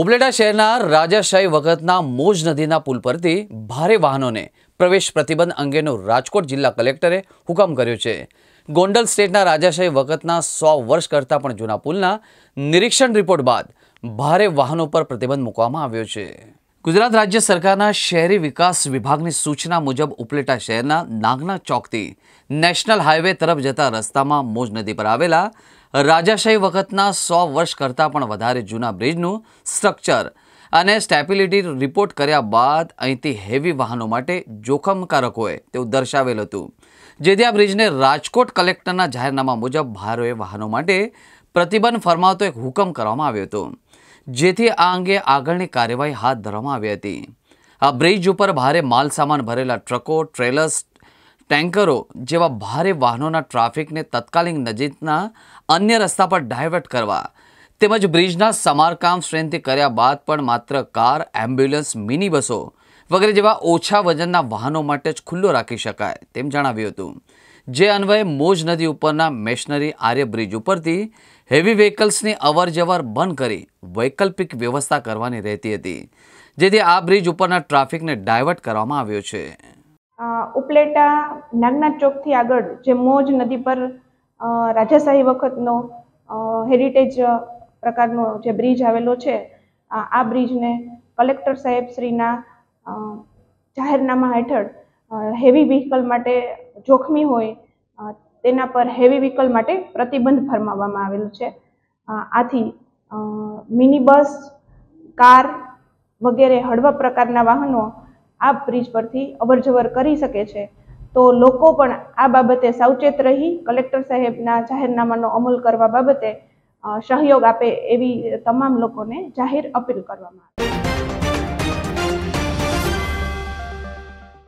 ઉપલેટા શહેરના રાજાશાહી વખતના મોજ નદીના પુલ પરથી ભારે વાહનોને પ્રવેશ પ્રતિબંધ અંગેનો રાજકોટ જિલ્લા કલેક્ટરે હુકમ કર્યો છે ગોંડલ સ્ટેટના રાજાશાહી વખતના સો વર્ષ કરતાં પણ જૂના પુલના નિરીક્ષણ રિપોર્ટ બાદ ભારે વાહનો પર પ્રતિબંધ મૂકવામાં આવ્યો છે ગુજરાત રાજ્ય સરકારના શહેરી વિકાસ વિભાગની સૂચના મુજબ ઉપલેટા શહેરના નાગના ચોકથી નેશનલ હાઇવે તરફ જતા રસ્તામાં મોજ નદી પર આવેલા રાજાશાહી વખતના સો વર્ષ કરતાં પણ વધારે જૂના બ્રિજનું સ્ટ્રક્ચર અને સ્ટેબિલિટી રિપોર્ટ કર્યા બાદ અહીંથી હેવી વાહનો માટે જોખમકારક હોય તેવું દર્શાવેલ હતું જેથી આ બ્રિજને રાજકોટ કલેક્ટરના જાહેરનામા મુજબ ભારે વાહનો માટે પ્રતિબંધ ફરમાવતો એક હુકમ કરવામાં આવ્યો હતો જેથી આ અંગે આગળની કાર્યવાહી હાથ ધરવામાં આવી હતી આ બ્રિજ ઉપર ભારે માલસામાન ભરેલા ટ્રકો ટ્રેલર્સ ટેન્કરો જેવા ભારે વાહનોના ટ્રાફિકને તત્કાલીન નજીકના અન્ય રસ્તા પર ડાયવર્ટ કરવા તેમજ બ્રિજના સમારકામ સ્ટ્રેન્થથી કર્યા બાદ પણ માત્ર કાર એમ્બ્યુલન્સ મિની બસો વગેરે જેવા ઓછા વજનના વાહનો માટે જ ખુલ્લો રાખી શકાય તેમ જણાવ્યું હતું જે અન્વયે મોજ નદી ઉપરના મેશનરી આર્ય બ્રિજ ઉપરથી હેવી વ્હીકલ્સની અવર જવર બંધ કરી વૈકલ્પિક વ્યવસ્થા કરવાની રહેતી હતી જેથી આ બ્રિજ ઉપરના ટ્રાફિકને ડાયવર્ટ કરવામાં આવ્યો છે ઉપલેટા નાગનાથ ચોકથી આગળ જે મોજ નદી પર રાજાશાહી વખતનો હેરિટેજ પ્રકારનો જે બ્રિજ આવેલો છે આ બ્રિજને કલેક્ટર સાહેબ શ્રીના જાહેરનામા હેઠળ હેવી વ્હીકલ માટે જોખમી હોય તેના પર હેવી વ્હીકલ માટે પ્રતિબંધ ફરમાવવામાં આવેલું છે આથી મિની બસ કાર વગેરે હળવા પ્રકારના વાહનો આ બ્રિજ પરથી અવરજવર કરી શકે છે તો લોકો પણ આ બાબતે સાવચેત રહી કલેક્ટર સાહેબના જાહેરનામાનો અમલ કરવા બાબતે સહયોગ આપે એવી તમામ લોકોને જાહેર અપીલ કરવામાં આવી